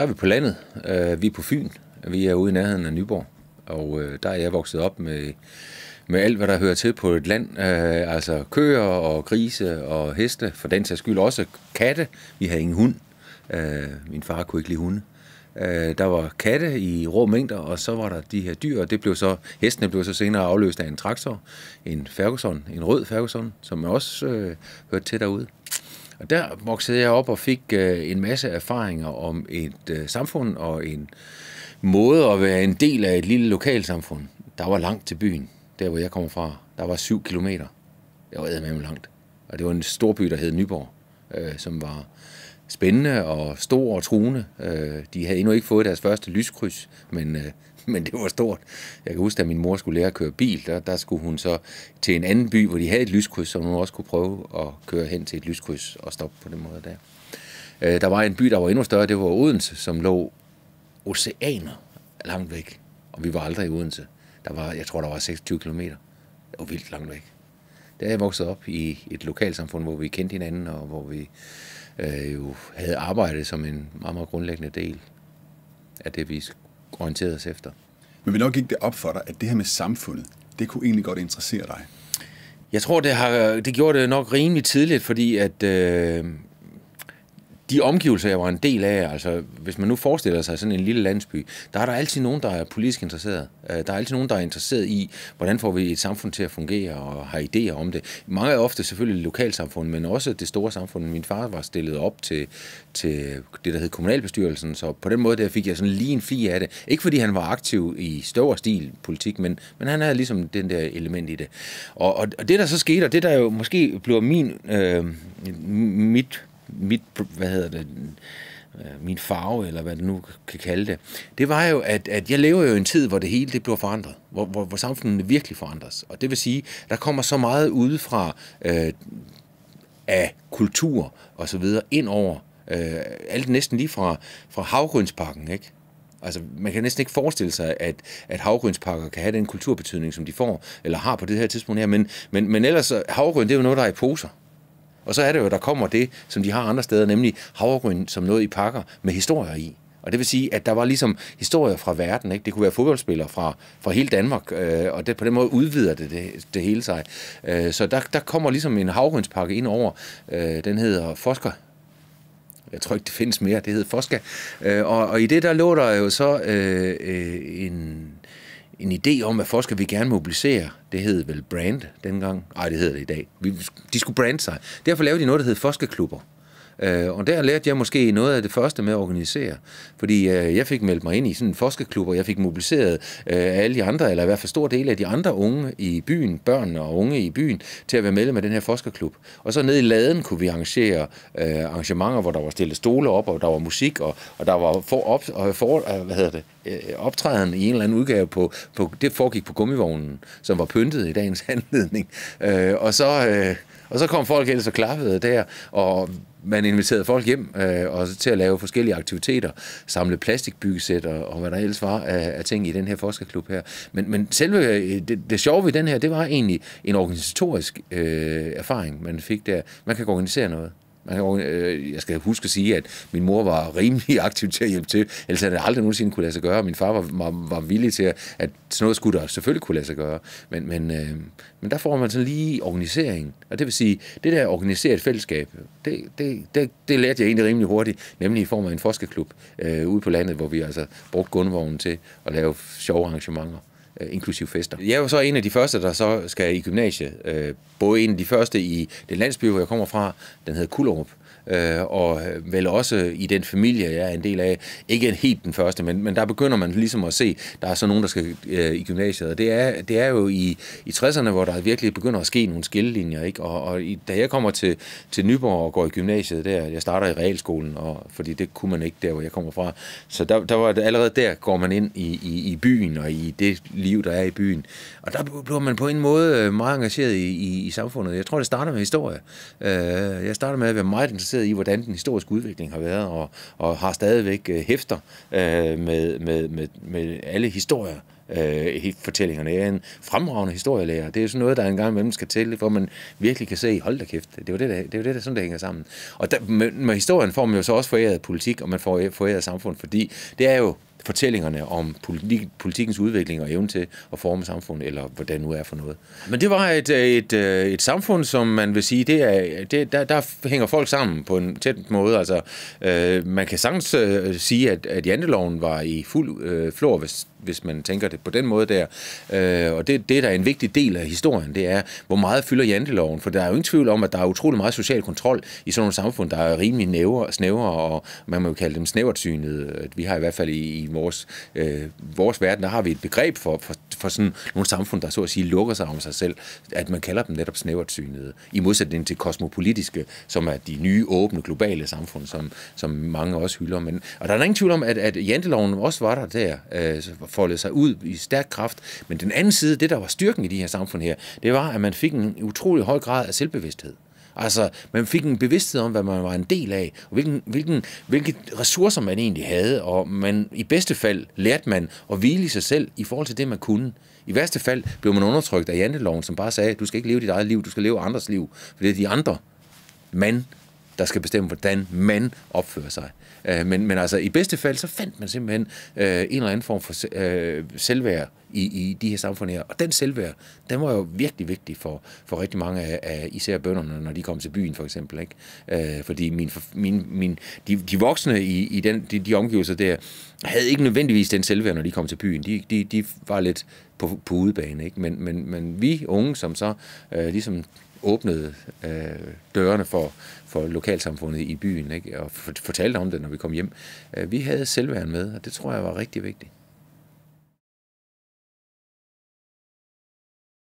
Der er vi på landet. Øh, vi er på Fyn. Vi er ude i nærheden af Nyborg. Og øh, der er jeg vokset op med, med alt, hvad der hører til på et land. Øh, altså køer og grise og heste, for den sags skyld også katte. Vi havde ingen hund. min far kunne ikke lide hunde. der var katte i rå mængder, og så var der de her dyr, og det blev så, hestene blev så senere afløst af en traktor, en Ferguson, en rød Ferguson, som også øh, hørte til derude. Og der voksede jeg op og fik øh, en masse erfaringer om et øh, samfund og en måde at være en del af et lille lokalsamfund. Der var langt til byen, der hvor jeg kommer fra. Der var syv kilometer. Det var med langt. Og det var en storby, der hed Nyborg, øh, som var spændende og stor og truende. Øh, de havde endnu ikke fået deres første lyskryds, men, øh, men det var stort. Jeg kan huske, at min mor skulle lære at køre bil, der, der skulle hun så til en anden by, hvor de havde et lyskryds, som hun også kunne prøve at køre hen til et lyskryds og stoppe på den måde der. Øh, der var en by, der var endnu større, det var Odense, som lå oceaner langt væk, og vi var aldrig i Odense. Der var, jeg tror, der var 26 km. Det var vildt langt væk. Der er jeg vokset op i et lokalsamfund, hvor vi kendte hinanden, og hvor vi øh, jo havde arbejdet som en meget, meget grundlæggende del af det, vi orienterede os efter. Men vi nok gik det op for dig, at det her med samfundet, det kunne egentlig godt interessere dig. Jeg tror, det, har, det gjorde det nok rimelig tidligt, fordi at, øh, de omgivelser, jeg var en del af, altså hvis man nu forestiller sig sådan en lille landsby, der er der altid nogen, der er politisk interesseret. Øh, der er altid nogen, der er interesseret i, hvordan får vi et samfund til at fungere og har idéer om det. Mange er ofte selvfølgelig lokalsamfund, men også det store samfund. Min far var stillet op til, til det, der hed kommunalbestyrelsen, så på den måde der fik jeg sådan lige en fi af det. Ikke fordi han var aktiv i større stil politik, men, men han havde ligesom den der element i det. Og, og, og det, der så skete, og det, der jo måske blev min, øh, mit mit, hvad hedder det, øh, min farve, eller hvad det nu kan kalde det, det var jo, at, at jeg lever jo i en tid, hvor det hele det bliver forandret, hvor, hvor, hvor samfundet virkelig forandres. Og det vil sige, der kommer så meget udefra øh, af kultur og så videre ind over øh, alt næsten lige fra, fra havgrønsparken, ikke? Altså, man kan næsten ikke forestille sig, at, at havgrønspakker kan have den kulturbetydning, som de får, eller har på det her tidspunkt her. Men, men, men ellers, øh, havgrøn, det er jo noget, der er i poser. Og så er det jo, at der kommer det, som de har andre steder, nemlig havregryn som noget i pakker med historier i. Og det vil sige, at der var ligesom historier fra verden. Ikke? Det kunne være fodboldspillere fra, fra hele Danmark, øh, og det, på den måde udvider det, det, det hele sig. Øh, så der, der kommer ligesom en havgrønspakke ind over. Øh, den hedder Forsker. Jeg tror ikke, det findes mere. Det hedder Forska. Øh, og, og i det der lå der jo så øh, øh, en en idé om, at forskere vi gerne mobilisere. Det hed vel brand dengang? Nej, det hedder det i dag. Vi, de skulle brande sig. Derfor lavede de noget, der hed forskerklubber. Øh, og der lærte jeg måske noget af det første med at organisere, fordi øh, jeg fik meldt mig ind i sådan en forskerklub, og jeg fik mobiliseret øh, alle de andre, eller i hvert fald stor del af de andre unge i byen, børn og unge i byen, til at være medlem af den her forskerklub. Og så ned i laden kunne vi arrangere øh, arrangementer, hvor der var stillet stole op, og der var musik, og, og der var for, op, og øh, for, øh, hvad hedder det, øh, optræden i en eller anden udgave på, på, det foregik på gummivognen, som var pyntet i dagens anledning. Øh, og så, øh, og så kom folk ind, så klappede der, og man inviterede folk hjem øh, og til at lave forskellige aktiviteter, samle plastikbyggesæt og, og hvad der ellers var af, af ting i den her forskerklub her. Men, men selve øh, det, det sjove ved den her, det var egentlig en organisatorisk øh, erfaring, man fik der. Man kan organisere noget. Øh, jeg skal huske at sige, at min mor var rimelig aktiv til at hjælpe til, ellers havde det aldrig nogensinde kunne lade sig gøre. Min far var, var, var villig til, at, at sådan noget skulle der selvfølgelig kunne lade sig gøre. Men, men, øh, men der får man sådan lige organisering. Og det vil sige, det der organiseret fællesskab, det, det, det, det lærte jeg egentlig rimelig hurtigt, nemlig i form af en forskerklub øh, ude på landet, hvor vi altså brugte gundvognen til at lave sjove arrangementer øh, inklusiv fester. Jeg er jo så en af de første, der så skal i gymnasiet. Øh, både en af de første i den landsby, hvor jeg kommer fra, den hedder Kullerup øh, og vel også i den familie, jeg er en del af. Ikke helt den første, men, men der begynder man ligesom at se, der er så nogen, der skal øh, i gymnasiet. Og det er, det er jo i, i 60'erne, hvor der virkelig begynder at ske nogle skillelinjer. Ikke? Og, og i, da jeg kommer til, til Nyborg og går i gymnasiet der, jeg starter i realskolen, og, fordi det kunne man ikke der, hvor jeg kommer fra. Så der, der var, det allerede der går man ind i, i, i byen og i det liv, der er i byen. Og der bliver man på en måde øh, meget engageret i, i, i samfundet. Jeg tror, det starter med historie. Øh, jeg starter med at være meget interesseret i, hvordan den historiske udvikling har været, og, og har stadigvæk øh, hæfter øh, med, med, med, med alle historier øh, fortællingerne. Jeg er en fremragende historielærer. Det er sådan noget, der engang imellem skal tælle, hvor man virkelig kan se, hold da kæft, det er jo det, der, det, er jo det, der sådan, der hænger sammen. Og der, med, med historien får man jo så også foræret politik, og man får foræret samfund, fordi det er jo fortællingerne om politik, politikens udvikling og evne til at forme samfundet, eller hvordan nu er for noget. Men det var et, øh, et, et, øh, et samfund, som man vil sige, det er, det, der, der hænger folk sammen på en tæt måde. Altså, øh, man kan sagtens øh, sige, at, at janteloven var i fuld øh, flor, hvis, hvis man tænker det på den måde der. Øh, og det, det, der er en vigtig del af historien, det er, hvor meget fylder janteloven? For der er jo ingen tvivl om, at der er utrolig meget social kontrol i sådan et samfund, der er rimelig nævre, snævre, og man må jo kalde dem snævertsynede. Vi har i hvert fald i, i vores, øh, vores verden, der har vi et begreb for, for, for sådan nogle samfund, der så at sige lukker sig om sig selv, at man kalder dem netop snævertsynede, i modsætning til kosmopolitiske, som er de nye, åbne, globale samfund, som, som mange også hylder. Men, og der er ingen tvivl om, at, at janteloven også var der der, øh, foldede sig ud i stærk kraft, men den anden side, det der var styrken i de her samfund her, det var, at man fik en utrolig høj grad af selvbevidsthed. Altså, man fik en bevidsthed om, hvad man var en del af, og hvilken, hvilken, hvilke ressourcer man egentlig havde, og man, i bedste fald lærte man at hvile i sig selv i forhold til det, man kunne. I værste fald blev man undertrykt af janteloven, som bare sagde, du skal ikke leve dit eget liv, du skal leve andres liv, for det er de andre. Man der skal bestemme, hvordan man opfører sig. Øh, men, men altså, i bedste fald, så fandt man simpelthen øh, en eller anden form for øh, selvværd i, i de her samfund her. Og den selvværd, den var jo virkelig vigtig for, for rigtig mange af, af især bønderne, når de kom til byen for eksempel. Ikke? Øh, fordi min, min, min, de, de voksne i, i den, de, de omgivelser der, havde ikke nødvendigvis den selvværd, når de kom til byen. De, de, de var lidt på, på udebane. Ikke? Men, men, men vi unge, som så øh, ligesom åbnede øh, dørene for, for lokalsamfundet i byen, ikke? og fortalte om det, når vi kom hjem. Øh, vi havde selvværen med, og det tror jeg var rigtig vigtigt.